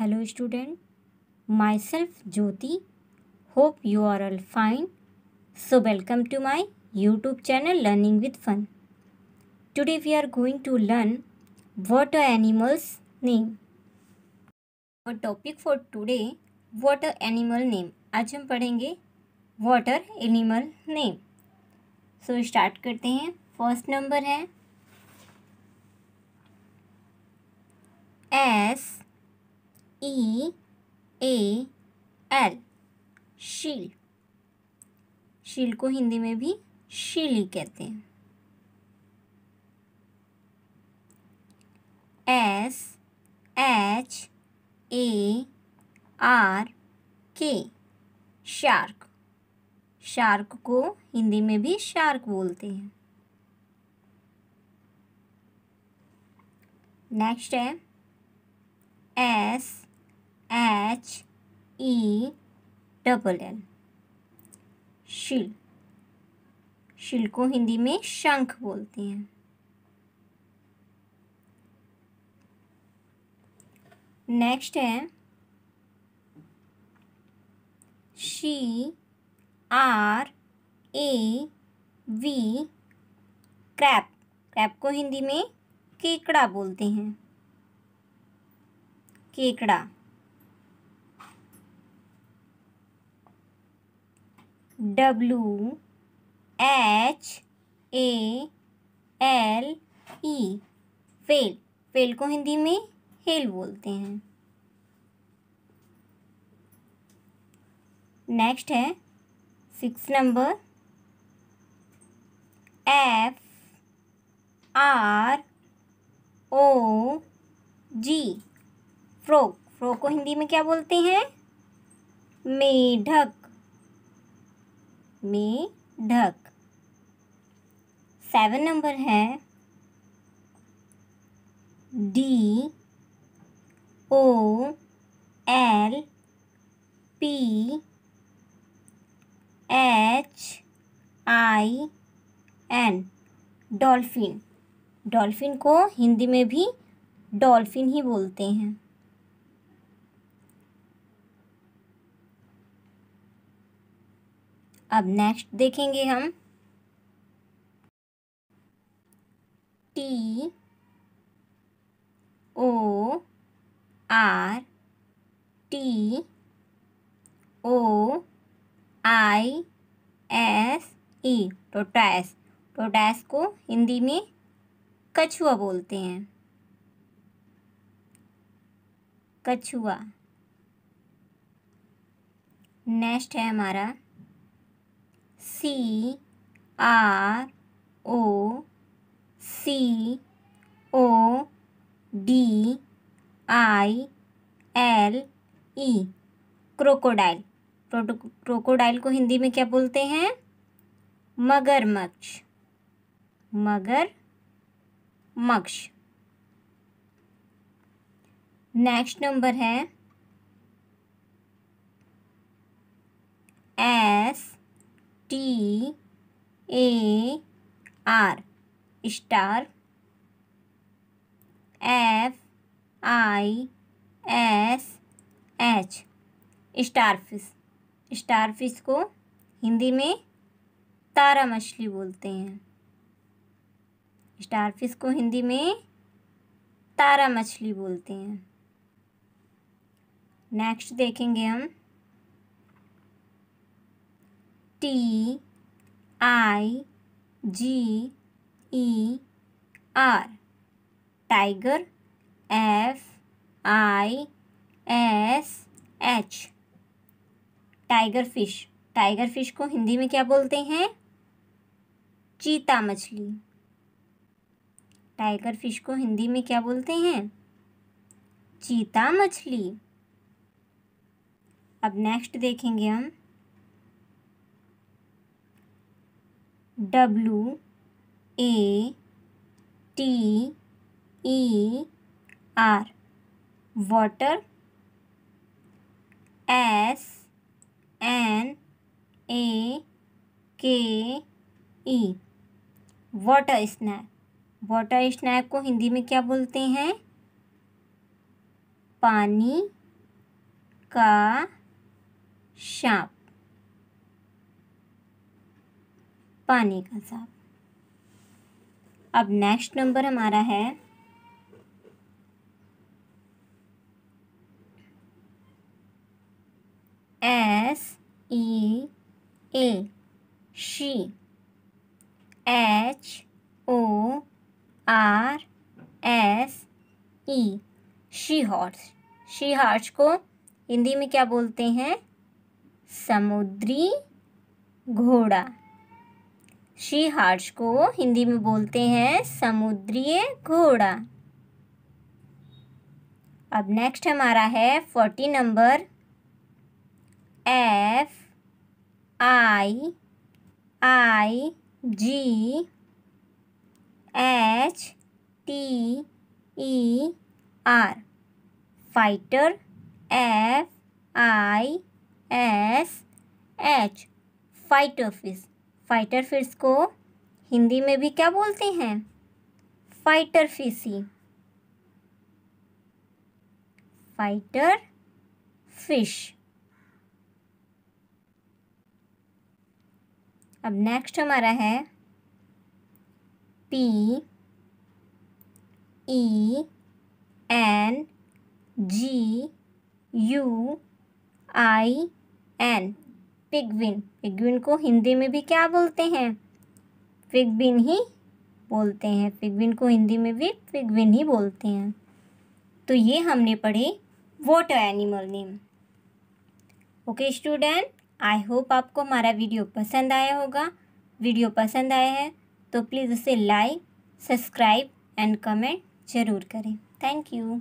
hello student माई सेल्फ Jyoti hope you are all fine so welcome to my YouTube channel learning with fun today we are going to learn what a animals name और topic for today what a animal name आज हम पढ़ेंगे what are animal name so start करते हैं first number है S E A L seal seal को हिंदी में भी शीली कहते हैं S H A R K shark shark को हिंदी में भी शार्क बोलते हैं नेक्स्ट है S H E double L shell shell को हिंदी में शंख बोलते हैं नेक्स्ट है C R A B crab crab को हिंदी में केकड़ा बोलते हैं केकड़ा W H A L E whale whale को हिंदी में हेल बोलते हैं नेक्स्ट है six number F R O G frog frog को हिंदी में क्या बोलते हैं मेढक मेढक सेवन नंबर है D O L P H I N dolphin dolphin को हिंदी में भी डॉल्फिन ही बोलते हैं अब नेक्स्ट देखेंगे हम T O R T O I S E tortoise tortoise को हिंदी में कछुआ बोलते हैं कछुआ नेक्स्ट है हमारा C R O C O D I L E crocodile crocodile को हिंदी में क्या बोलते हैं मगरमच्छ मगर मक्ष नेक्स्ट नंबर है A R star F I S H starfish starfish को हिंदी में तारा मछली बोलते हैं स्टारफिश को हिंदी में तारा मछली बोलते हैं नेक्स्ट देखेंगे हम T I G E R tiger F I S H tiger fish tiger fish को हिंदी में क्या बोलते हैं चीता मछली टाइगर फिश को हिंदी में क्या बोलते हैं चीता मछली अब नेक्स्ट देखेंगे हम W A T E R water S N A K E water snake water snake को हिंदी में क्या बोलते हैं पानी का सांप पानी का सांप अब नेक्स्ट नंबर हमारा है S E A sea H O R S E sea horse sea horse को हिंदी में क्या बोलते हैं समुद्री घोड़ा शी हार्स को हिंदी में बोलते हैं समुद्रीय घोड़ा अब नेक्स्ट हमारा है forty number F I I G H T E R fighter F I S H fighter fish fighter fish को हिंदी में भी क्या बोलते हैं फाइटर फिश ही फाइटर फिश अब नेक्स्ट हमारा है P E N G U I N penguin penguin को हिंदी में भी क्या बोलते हैं पिगविन ही बोलते हैं पिगविन को हिंदी में भी पिगविन ही बोलते हैं तो ये हमने पढ़े water animal name okay student I hope आपको हमारा वीडियो पसंद आया होगा वीडियो पसंद आया है तो प्लीज़ उसे लाइक सब्सक्राइब एंड कमेंट ज़रूर करें थैंक यू